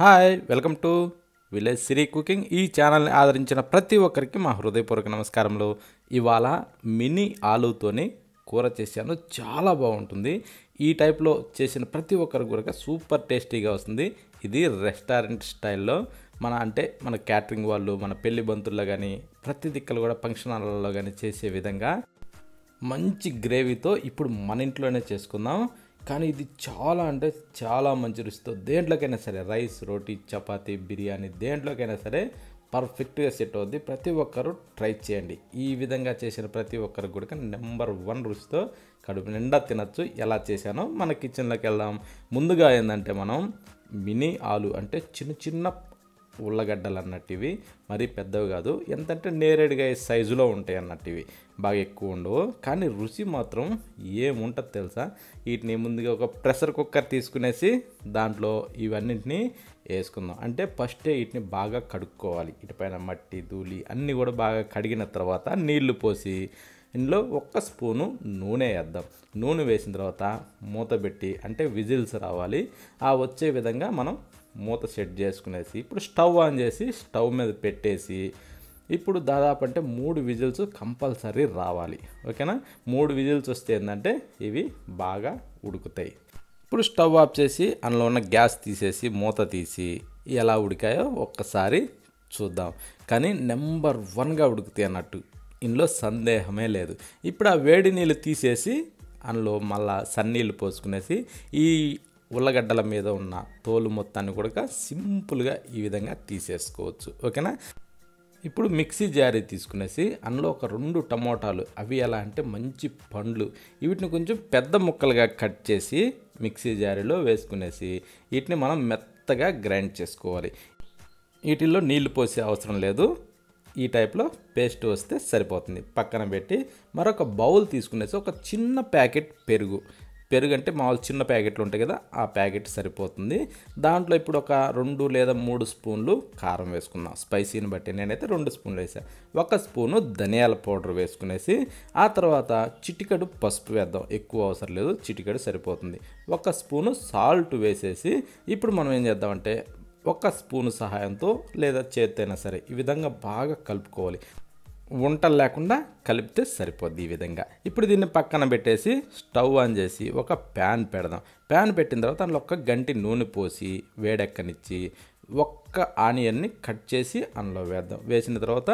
hi welcome to village Siri cooking ఈ ఛానల్ని ఆదరించిన ప్రతి ఒక్కరికి మా హృదయపూర్వక నమస్కారములు ఇవాళ మినీ ఆలుతోని కూర చేశాను చాలా బాగుంటుంది ఈ టైప్లో చేసిన ప్రతి ఒక్కరు కూడా సూపర్ టేస్టీగా వస్తుంది ఇది రెస్టారెంట్ స్టైల్లో మన అంటే మన క్యాటరింగ్ వాళ్ళు మన పెళ్లి బంతుల్లో కానీ ప్రతి దిక్కలు కూడా ఫంక్షన్ హాల్లో కానీ చేసే విధంగా మంచి గ్రేవీతో ఇప్పుడు మన ఇంట్లోనే చేసుకుందాం కానీ ఇది చాలా అంటే చాలా మంచి రుచితో దేంట్లోకైనా సరే రైస్ రోటీ చపాతీ బిర్యానీ దేంట్లోకైనా సరే పర్ఫెక్ట్గా సెట్ అవుద్ది ప్రతి ఒక్కరు ట్రై చేయండి ఈ విధంగా చేసిన ప్రతి ఒక్కరు కూడా నెంబర్ వన్ రుచితో కడుపు నిండా తినచ్చు ఎలా చేశానో మన కిచెన్లోకి వెళ్దాం ముందుగా ఏంటంటే మనం మినీ ఆలు అంటే చిన్న చిన్న ఉల్లగడ్డలు అన్నట్టు ఇవి మరీ పెద్దవి కాదు ఎంతంటే నేరేడుగా సైజులో ఉంటాయి అన్నట్టు ఇవి బాగా ఎక్కువ ఉండవు కానీ రుచి మాత్రం ఏముంటుంది తెలుసా వీటిని ముందుగా ఒక ప్రెషర్ కుక్కర్ తీసుకునేసి దాంట్లో ఇవన్నింటినీ వేసుకుందాం అంటే ఫస్టే వీటిని బాగా కడుక్కోవాలి ఇటుపైన మట్టి ధూళి అన్నీ కూడా బాగా కడిగిన తర్వాత నీళ్లు పోసి ఇందులో ఒక్క స్పూను నూనె వేద్దాం నూనె వేసిన తర్వాత మూత పెట్టి అంటే విజిల్స్ రావాలి ఆ వచ్చే విధంగా మనం మూత సెట్ చేసుకునేసి ఇప్పుడు స్టవ్ ఆన్ చేసి స్టవ్ మీద పెట్టేసి ఇప్పుడు దాదాపు అంటే మూడు విజిల్స్ కంపల్సరీ రావాలి ఓకేనా మూడు విజిల్స్ వస్తే ఏంటంటే ఇవి బాగా ఉడుకుతాయి ఇప్పుడు స్టవ్ ఆఫ్ చేసి అందులో ఉన్న గ్యాస్ తీసేసి మూత తీసి ఎలా ఉడికాయో ఒక్కసారి చూద్దాం కానీ నెంబర్ వన్గా ఉడుకుతాయి అన్నట్టు ఇందులో సందేహమే లేదు ఇప్పుడు ఆ వేడి నీళ్ళు తీసేసి అందులో మళ్ళా సన్నీళ్ళు పోసుకునేసి ఈ ఉల్లగడ్డల మీద ఉన్న తోలు మొత్తాన్ని కూడా సింపుల్గా ఈ విధంగా తీసేసుకోవచ్చు ఓకేనా ఇప్పుడు మిక్సీ జారీ తీసుకునేసి అందులో ఒక రెండు టమోటాలు అవి ఎలా అంటే మంచి పండ్లు వీటిని కొంచెం పెద్ద ముక్కలుగా కట్ చేసి మిక్సీ జారీలో వేసుకునేసి వీటిని మనం మెత్తగా గ్రైండ్ చేసుకోవాలి వీటిల్లో నీళ్లు పోసే అవసరం లేదు ఈ టైప్లో పేస్ట్ వస్తే సరిపోతుంది పక్కన పెట్టి మరొక బౌల్ తీసుకునేసి ఒక చిన్న ప్యాకెట్ పెరుగు పెరుగు అంటే మామూలు చిన్న ప్యాకెట్లు ఉంటాయి కదా ఆ ప్యాకెట్ సరిపోతుంది దాంట్లో ఇప్పుడు ఒక రెండు లేదా మూడు స్పూన్లు కారం వేసుకుందాం స్పైసీని బట్టి నేనైతే రెండు స్పూన్లు వేసాను ఒక స్పూను ధనియాల పౌడర్ వేసుకునేసి ఆ తర్వాత చిటికడు పసుపు వేద్దాం ఎక్కువ అవసరం లేదు చిటికడు సరిపోతుంది ఒక స్పూను సాల్ట్ వేసేసి ఇప్పుడు మనం ఏం చేద్దామంటే ఒక స్పూను సహాయంతో లేదా చేత్తైనా సరే ఈ విధంగా బాగా కలుపుకోవాలి వంటలు లేకుండా కలిపితే సరిపోద్ది ఈ విధంగా ఇప్పుడు దీన్ని పక్కన పెట్టేసి స్టవ్ ఆన్ చేసి ఒక ప్యాన్ పెడదాం ప్యాన్ పెట్టిన తర్వాత అందులో ఒక్క గంటి నూనె పోసి వేడెక్కనిచ్చి ఒక్క ఆనియన్ని కట్ చేసి అందులో వేద్దాం వేసిన తర్వాత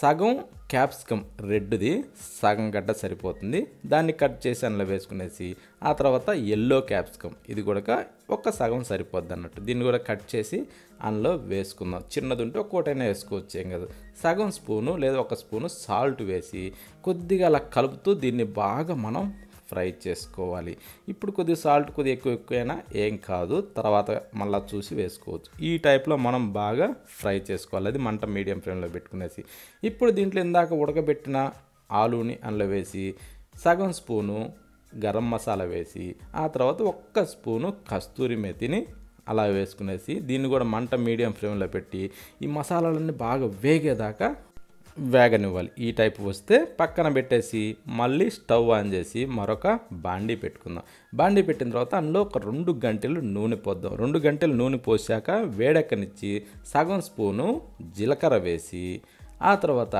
సగం క్యాప్సికమ్ రెడ్ది సగం గడ్డ సరిపోతుంది దాన్ని కట్ చేసి అందులో వేసుకునేసి ఆ తర్వాత ఎల్లో క్యాప్సికమ్ ఇది కూడా ఒక సగం సరిపోద్ది అన్నట్టు దీన్ని కూడా కట్ చేసి అందులో వేసుకుందాం చిన్నది ఉంటే ఒక్కోటైనా వేసుకోవచ్చు ఏం కదా సగం స్పూను లేదా ఒక స్పూను సాల్ట్ వేసి కొద్దిగా అలా కలుపుతూ దీన్ని బాగా మనం ఫ్రై చేసుకోవాలి ఇప్పుడు కొద్దిగా సాల్ట్ కొద్దిగా ఎక్కువ ఎక్కువైనా ఏం కాదు తర్వాత మళ్ళీ చూసి వేసుకోవచ్చు ఈ టైప్లో మనం బాగా ఫ్రై చేసుకోవాలి అది మంట మీడియం ఫ్లేమ్లో పెట్టుకునేసి ఇప్పుడు దీంట్లో ఇందాక ఉడకబెట్టిన ఆలూని అందులో వేసి సగం స్పూను గరం మసాలా వేసి ఆ తర్వాత ఒక్క స్పూను కస్తూరి మెతిని అలా వేసుకునేసి దీన్ని కూడా మంట మీడియం ఫ్లేమ్లో పెట్టి ఈ మసాలాలన్నీ బాగా వేగేదాకా వేగనివ్వాలి ఈ టైప్ వస్తే పక్కన పెట్టేసి మళ్ళీ స్టవ్ ఆన్ చేసి మరొక బాండీ పెట్టుకుందాం బాండీ పెట్టిన తర్వాత అందులో ఒక రెండు గంటలు నూనె పోద్దాం రెండు గంటలు నూనె పోసాక వేడెక్కనిచ్చి సగం స్పూను జీలకర్ర వేసి ఆ తర్వాత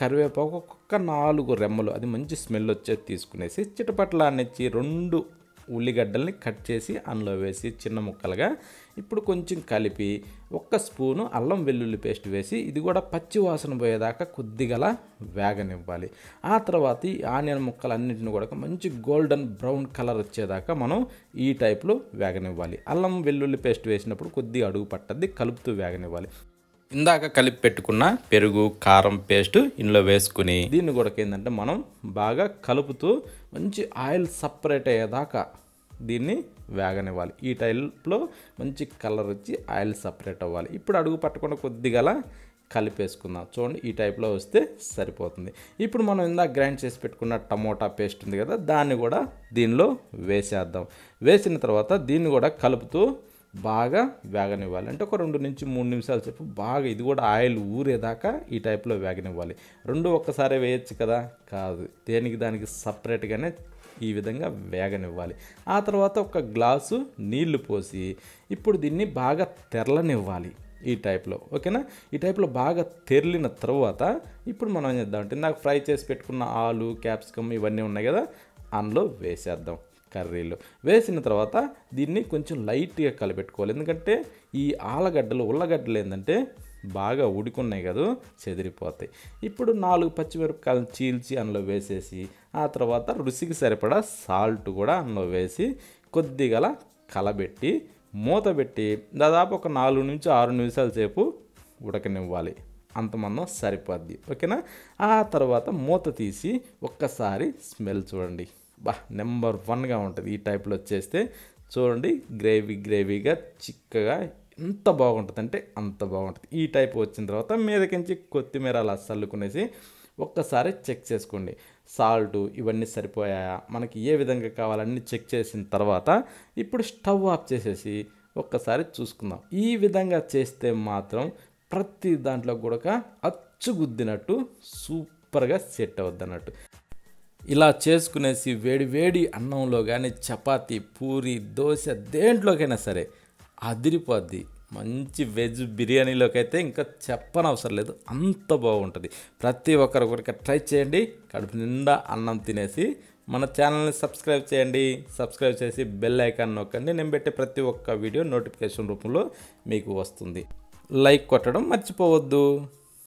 కరివేపాకు ఒక్క నాలుగు రెమ్మలు అది మంచి స్మెల్ వచ్చేది తీసుకునేసి చిటపట్లాన్నిచ్చి రెండు ఉల్లిగడ్డల్ని కట్ చేసి అందులో వేసి చిన్న ముక్కలుగా ఇప్పుడు కొంచెం కలిపి ఒక్క స్పూను అల్లం వెల్లుల్లి పేస్ట్ వేసి ఇది కూడా పచ్చి వాసన పోయేదాకా కొద్దిగా వేగనివ్వాలి ఆ తర్వాత ఈ ఆనియన్ అన్నింటిని కూడా మంచి గోల్డెన్ బ్రౌన్ కలర్ వచ్చేదాకా మనం ఈ టైప్లో వేగనివ్వాలి అల్లం వెల్లుల్లి పేస్ట్ వేసినప్పుడు కొద్దిగా అడుగు పట్టద్ది కలుపుతూ వేగనివ్వాలి ఇందాక కలిపి పెట్టుకున్న పెరుగు కారం పేస్ట్ ఇందులో వేసుకుని దీన్ని కూడా ఏంటంటే మనం బాగా కలుపుతూ మంచి ఆయిల్ సపరేట్ అయ్యేదాకా దీన్ని వేగనివ్వాలి ఈ టైప్లో మంచి కలర్ వచ్చి ఆయిల్ సపరేట్ అవ్వాలి ఇప్పుడు అడుగు పట్టకుండా కొద్దిగా కలిపేసుకుందాం చూడండి ఈ టైప్లో వస్తే సరిపోతుంది ఇప్పుడు మనం ఇందాక గ్రైండ్ చేసి పెట్టుకున్న టమోటా పేస్ట్ ఉంది కదా దాన్ని కూడా దీనిలో వేసేద్దాం వేసిన తర్వాత దీన్ని కూడా కలుపుతూ బాగా వేగనివ్వాలి అంటే ఒక రెండు నుంచి మూడు నిమిషాలు చెప్పు బాగా ఇది కూడా ఆయిల్ ఊరేదాకా ఈ టైప్లో వేగనివ్వాలి రెండు ఒక్కసారి వేయచ్చు కదా కాదు దేనికి దానికి సపరేట్గానే ఈ విధంగా వేగనివ్వాలి ఆ తర్వాత ఒక గ్లాసు నీళ్లు పోసి ఇప్పుడు దీన్ని బాగా తెరలనివ్వాలి ఈ టైప్లో ఓకేనా ఈ టైప్లో బాగా తెరిలిన తర్వాత ఇప్పుడు మనం ఏం చేద్దాం అంటే నాకు ఫ్రై చేసి పెట్టుకున్న ఆలు క్యాప్సికమ్ ఇవన్నీ ఉన్నాయి కదా అందులో వేసేద్దాం కర్రీలు వేసిన తర్వాత దీన్ని కొంచెం లైట్గా కలపెట్టుకోవాలి ఎందుకంటే ఈ ఆలగడ్డలు ఉల్లగడ్డలు ఏంటంటే బాగా ఉడుకున్నాయి కదా చెదిరిపోతాయి ఇప్పుడు నాలుగు పచ్చిమిరపకాయలు చీల్చి అందులో వేసేసి ఆ తర్వాత రుచికి సరిపడా సాల్ట్ కూడా అందులో వేసి కొద్దిగా కలబెట్టి మూత పెట్టి దాదాపు ఒక నాలుగు నుంచి ఆరు నిమిషాల సేపు ఉడకనివ్వాలి అంతమందం సరిపోద్ది ఓకేనా ఆ తర్వాత మూత తీసి ఒక్కసారి స్మెల్ చూడండి బా నెంబర్ వన్గా ఉంటుంది ఈ టైప్లో వచ్చేస్తే చూడండి గ్రేవీ గ్రేవీగా చిక్కగా ఎంత బాగుంటుంది అంటే అంత బాగుంటుంది ఈ టైప్ వచ్చిన తర్వాత మీదకించి కొత్తిమీర అలా చల్లుకునేసి ఒక్కసారి చెక్ చేసుకోండి సాల్ట్ ఇవన్నీ సరిపోయాయా మనకి ఏ విధంగా కావాలన్నీ చెక్ చేసిన తర్వాత ఇప్పుడు స్టవ్ ఆఫ్ చేసేసి ఒక్కసారి చూసుకుందాం ఈ విధంగా చేస్తే మాత్రం ప్రతి దాంట్లో కూడా అచ్చుగుద్దినట్టు సూపర్గా సెట్ అవుద్ది అన్నట్టు ఇలా చేసుకునేసి వేడివేడి అన్నంలో కానీ చపాతి పూరి దోశ దేంట్లోకైనా సరే అదిరిపోద్ది మంచి వెజ్ బిర్యానీలోకి అయితే ఇంకా చెప్పనవసరం లేదు అంత బాగుంటుంది ప్రతి ఒక్కరు ఒకరికి ట్రై చేయండి కడుపు నిండా అన్నం తినేసి మన ఛానల్ని సబ్స్క్రైబ్ చేయండి సబ్స్క్రైబ్ చేసి బెల్ ఐకాన్ నొక్కండి నేను పెట్టే ప్రతి ఒక్క వీడియో నోటిఫికేషన్ రూపంలో మీకు వస్తుంది లైక్ కొట్టడం మర్చిపోవద్దు